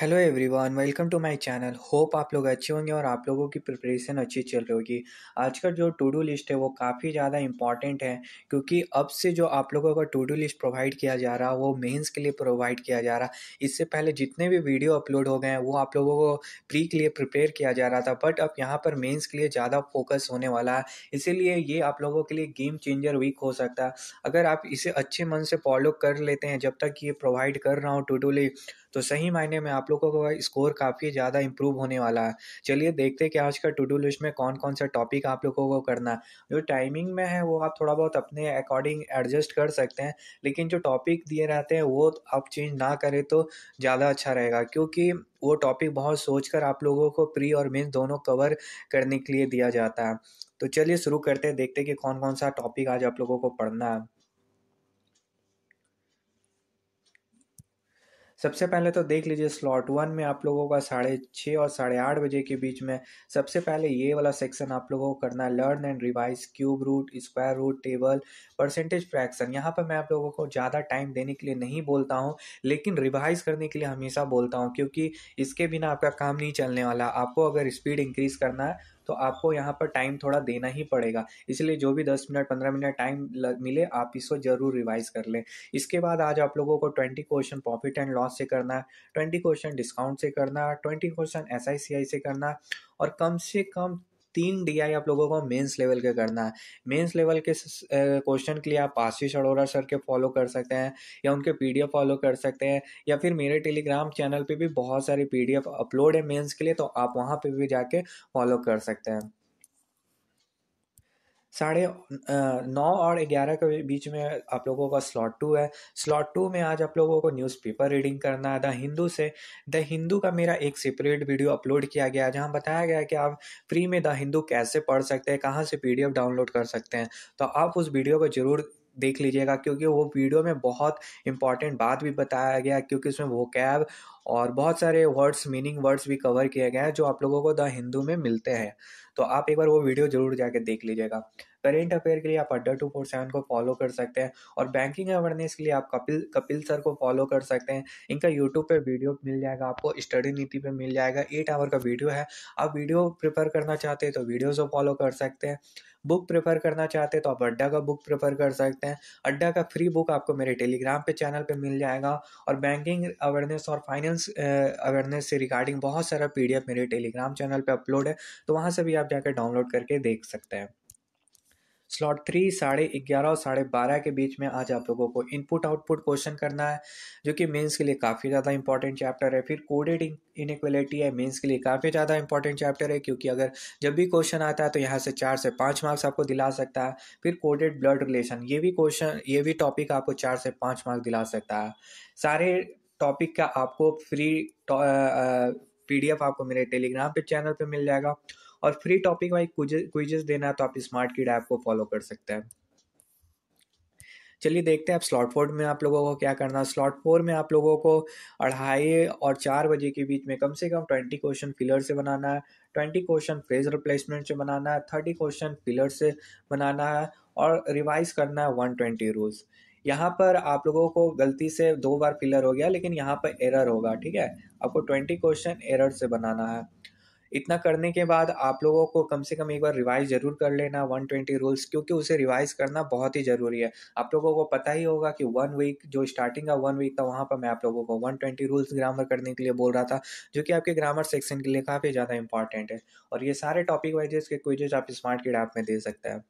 hello everyone welcome to my channel hope आप लोग अच्छे होंगे और आप लोगों की प्रिपरेशन अच्छी चल रही होगी आज का जो टू डू लिस्ट है वो काफ़ी ज़्यादा इंपॉर्टेंट है क्योंकि अब से जो आप लोगों का टू डू लिस्ट प्रोवाइड किया जा रहा है वो मेंस के लिए प्रोवाइड किया जा रहा इससे पहले जितने भी वीडियो अपलोड हो गए हैं वो आप लोगों को प्री के लिए प्रिपेयर किया जा रहा था बट अब यहाँ पर मेन्स के लिए ज़्यादा फोकस होने वाला है इसीलिए ये आप लोगों के लिए गेम चेंजर वीक हो सकता है अगर आप इसे अच्छे मन से फॉलो कर लेते हैं जब तक ये प्रोवाइड कर रहा हूँ टू डू लिस्ट तो सही मायने में आप लोगों का स्कोर काफ़ी ज़्यादा इम्प्रूव होने वाला है चलिए देखते हैं कि आज का टू डू लिस्ट में कौन कौन सा टॉपिक आप लोगों को करना है जो टाइमिंग में है वो आप थोड़ा बहुत अपने अकॉर्डिंग एडजस्ट कर सकते हैं लेकिन जो टॉपिक दिए रहते हैं वो आप चेंज ना करें तो ज़्यादा अच्छा रहेगा क्योंकि वो टॉपिक बहुत सोच कर आप लोगों को प्री और मेन दोनों कवर करने के लिए दिया जाता है तो चलिए शुरू करते हैं देखते हैं कि कौन कौन सा टॉपिक आज आप लोगों को पढ़ना है सबसे पहले तो देख लीजिए स्लॉट वन में आप लोगों का साढ़े छः और साढ़े आठ बजे के बीच में सबसे पहले ये वाला सेक्शन आप लोगों को करना है learn and revise cube root square root table percentage fraction यहाँ पर मैं आप लोगों को ज़्यादा टाइम देने के लिए नहीं बोलता हूँ लेकिन रिवाइज करने के लिए हमेशा बोलता हूँ क्योंकि इसके बिना आपका काम नहीं चलने वाला आपको अगर स्पीड इंक्रीज़ करना है तो आपको यहाँ पर टाइम थोड़ा देना ही पड़ेगा इसलिए जो भी दस मिनट पंद्रह मिनट टाइम मिले आप इसको जरूर रिवाइज कर लें इसके बाद आज आप लोगों को twenty question profit and loss से करना है ट्वेंटी क्वेश्चन डिस्काउंट से करना ट्वेंटी क्वेश्चन एस से करना और कम से कम तीन डी आप लोगों को मेंस लेवल के करना है मेंस लेवल के क्वेश्चन के लिए आप आशीष अरोरा सर के फॉलो कर सकते हैं या उनके पीडीएफ फॉलो कर सकते हैं या फिर मेरे टेलीग्राम चैनल पे भी बहुत सारी पीडीएफ अपलोड है मेंस के लिए तो आप वहाँ पे भी जाके फॉलो कर सकते हैं साढ़े नौ और ग्यारह के बीच में आप लोगों का स्लॉट टू है स्लॉट टू में आज आप लोगों को न्यूज़पेपर रीडिंग करना है द हिंदू से द हिंदू का मेरा एक सेपरेट वीडियो अपलोड किया गया जहां बताया गया कि आप फ्री में द हिंदू कैसे पढ़ सकते हैं कहाँ से पीडीएफ डाउनलोड कर सकते हैं तो आप उस वीडियो को ज़रूर देख लीजिएगा क्योंकि वो वीडियो में बहुत इंपॉर्टेंट बात भी बताया गया क्योंकि उसमें वो कैब और बहुत सारे वर्ड्स मीनिंग वर्ड्स भी कवर किए गए हैं जो आप लोगों को द हिंदू में मिलते हैं तो आप एक बार वो वीडियो जरूर जाके देख लीजिएगा करेंट अफेयर के लिए आप अड्डा टू फोर सेवन को फॉलो कर सकते हैं और बैंकिंग अवेयरनेस के लिए आप कपिल कपिल सर को फॉलो कर सकते हैं इनका यूट्यूब पर वीडियो मिल जाएगा आपको स्टडी नीति पर मिल जाएगा एट आवर का वीडियो है आप वीडियो प्रिफर करना चाहते हैं तो वीडियोज़ को फॉलो कर सकते हैं बुक प्रेफर करना चाहते हैं तो आप अड्डा का बुक प्रेफर कर सकते हैं अड्डा का फ्री बुक आपको मेरे टेलीग्राम पे चैनल पे मिल जाएगा और बैंकिंग अवेयरनेस और फाइनेंस अवेयरनेस से रिगार्डिंग बहुत सारा पीडीएफ मेरे टेलीग्राम चैनल पे अपलोड है तो वहाँ से भी आप आप जाकर डाउनलोड करके देख सकते हैं स्लॉट थ्री साढ़े ग्यारह और साढ़े बारह के बीच में आज आप लोगों को इनपुट आउटपुट क्वेश्चन करना है जो कि मेंस के लिए काफ़ी ज़्यादा इंपॉर्टेंट चैप्टर है फिर कोडेड इनक्वलिटी है मेंस के लिए काफ़ी ज़्यादा इंपॉर्टेंट चैप्टर है क्योंकि अगर जब भी क्वेश्चन आता है तो यहाँ से चार से पाँच मार्क्स आपको दिला सकता है फिर कोडेड ब्लड रिलेशन ये भी क्वेश्चन ये भी टॉपिक आपको चार से पाँच मार्क्स दिला सकता है सारे टॉपिक का आपको फ्री पी आपको मेरे टेलीग्राम पे चैनल पे मिल जाएगा और फ्री टॉपिक वाइज क्विजेस देना है तो आप स्मार्ट किड ऐप को फॉलो कर सकते हैं चलिए देखते हैं आप स्लॉट फोर में आप लोगों को क्या करना है स्लॉट फोर में आप लोगों को अढ़ाई और चार बजे के बीच में कम से कम ट्वेंटी क्वेश्चन फिलर से बनाना है ट्वेंटी क्वेश्चन फ्रेज रिप्लेसमेंट से बनाना है थर्टी क्वेश्चन फिलर से बनाना है और रिवाइज करना है वन ट्वेंटी रूल्स यहाँ पर आप लोगों को गलती से दो बार फिलर हो गया लेकिन यहाँ पर एरर होगा ठीक है आपको ट्वेंटी क्वेश्चन एरर से बनाना है इतना करने के बाद आप लोगों को कम से कम एक बार रिवाइज जरूर कर लेना वन ट्वेंटी रूल्स क्योंकि उसे रिवाइज करना बहुत ही ज़रूरी है आप लोगों को पता ही होगा कि वन वीक जो स्टार्टिंग का वन वीक था वहाँ पर मैं आप लोगों को वन ट्वेंटी रूल्स ग्रामर करने के लिए बोल रहा था जो कि आपके ग्रामर सेक्शन के लिए काफ़ी ज़्यादा इंपॉर्टेंट है और ये सारे टॉपिक वाइजेस के क्विजेज आप स्मार्ट किड ऐप में दे सकते हैं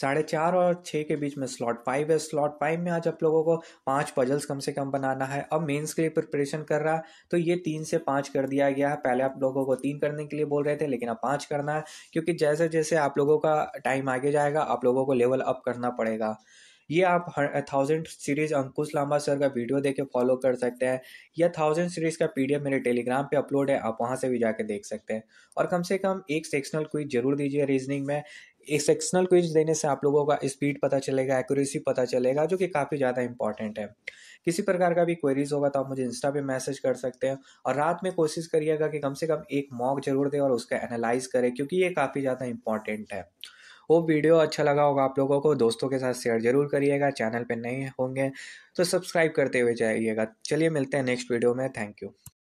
साढ़े चार और छः के बीच में स्लॉट फाइव है स्लॉट फाइव में आज आप लोगों को पाँच पजल्स कम से कम बनाना है अब मेंस के लिए प्रिपरेशन कर रहा है तो ये तीन से पाँच कर दिया गया है पहले आप लोगों को तीन करने के लिए बोल रहे थे लेकिन अब पाँच करना है क्योंकि जैसे जैसे आप लोगों का टाइम आगे जाएगा आप लोगों को लेवल अप करना पड़ेगा ये आप thousand series Ankush Lamba sir का वीडियो देख के फॉलो कर सकते हैं या थाउजेंड सीरीज का पीडीएफ मेरे टेलीग्राम पे अपलोड है आप वहाँ से भी जाके देख सकते हैं और कम से कम एक सेक्शनल क्विज जरूर दीजिए रीजनिंग में सेक्शनल क्विज देने से आप लोगों का स्पीड पता चलेगा एक्यूरेसी पता चलेगा जो कि काफ़ी ज़्यादा इंपॉर्टेंट है किसी प्रकार का भी क्वेरीज होगा तो आप मुझे इंस्टा पे मैसेज कर सकते हैं और रात में कोशिश करिएगा कि कम से कम एक मॉक जरूर दें और उसका एनालाइज करें क्योंकि ये काफ़ी ज़्यादा इंपॉर्टेंट है वो वीडियो अच्छा लगा होगा आप लोगों को दोस्तों के साथ शेयर जरूर करिएगा चैनल पर नए होंगे तो सब्सक्राइब करते हुए जाइएगा चलिए मिलते हैं नेक्स्ट वीडियो में थैंक यू